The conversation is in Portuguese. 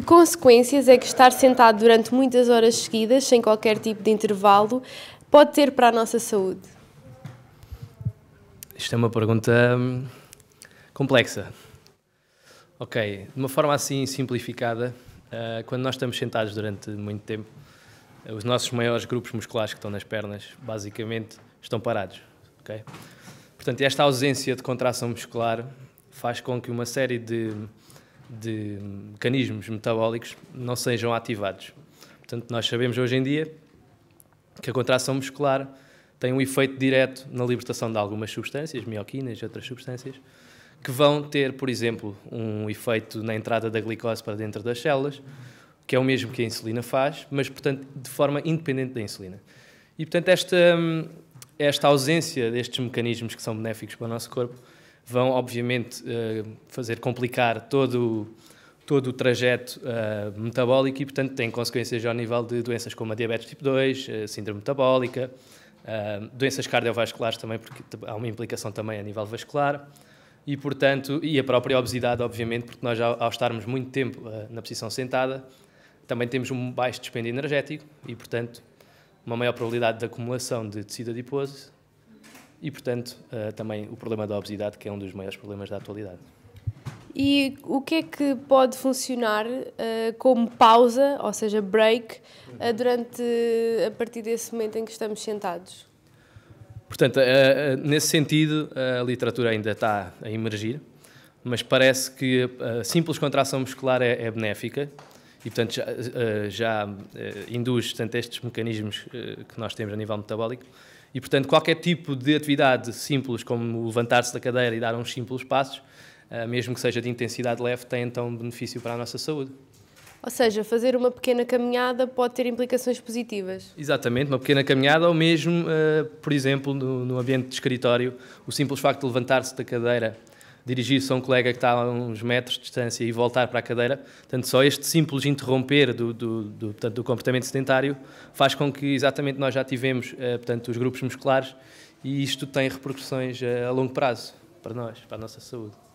Que consequências é que estar sentado durante muitas horas seguidas, sem qualquer tipo de intervalo, pode ter para a nossa saúde? Isto é uma pergunta hum, complexa. Ok, de uma forma assim simplificada, ah, quando nós estamos sentados durante muito tempo, ah, os nossos maiores grupos musculares que estão nas pernas, basicamente, estão parados. Ok. Portanto, esta ausência de contração muscular faz com que uma série de de mecanismos metabólicos não sejam ativados. Portanto, nós sabemos hoje em dia que a contração muscular tem um efeito direto na libertação de algumas substâncias, mioquinas e outras substâncias, que vão ter, por exemplo, um efeito na entrada da glicose para dentro das células, que é o mesmo que a insulina faz, mas, portanto, de forma independente da insulina. E, portanto, esta, hum, esta ausência destes mecanismos que são benéficos para o nosso corpo vão obviamente eh, fazer complicar todo, todo o trajeto eh, metabólico e, portanto, têm consequências ao nível de doenças como a diabetes tipo 2, eh, síndrome metabólica, doenças cardiovasculares também, porque há uma implicação também a nível vascular e, portanto, e a própria obesidade, obviamente, porque nós, ao, estarmos muito tempo na posição sentada, também temos um baixo despende energético e, portanto, uma maior probabilidade de acumulação de tecido adiposo e, portanto, eh, também o problema da obesidade, que é um dos maiores problemas da atualidade. E o que é que pode funcionar uh, como pausa, ou seja, break, uh, durante uh, a partir desse momento em que estamos sentados? Portanto, nesse sentido, a literatura ainda está a emergir, mas parece que a simples contração muscular é, é benéfica e, portanto, já, eh, já eh, induz portanto, estes mecanismos eh, que nós temos a nível metabólico. E, portanto, qualquer tipo de atividade simples, como levantar-se da cadeira e dar uns simples passos, mesmo que seja de intensidade leve, tem então benefício para a nossa saúde. Ou seja, fazer uma pequena caminhada pode ter implicações positivas. Exatamente, uma pequena caminhada ou mesmo, por exemplo, no, ambiente de escritório, o simples facto de levantar-se da cadeira dirigir-se a um colega que está a uns metros de distância e voltar para a cadeira. Portanto, só este simples interromper do, do, do, portanto, do comportamento sedentário faz com que exatamente nós já tivemos eh, portanto, os grupos musculares e isto tem repercussões eh, a longo prazo para nós, para a nossa saúde.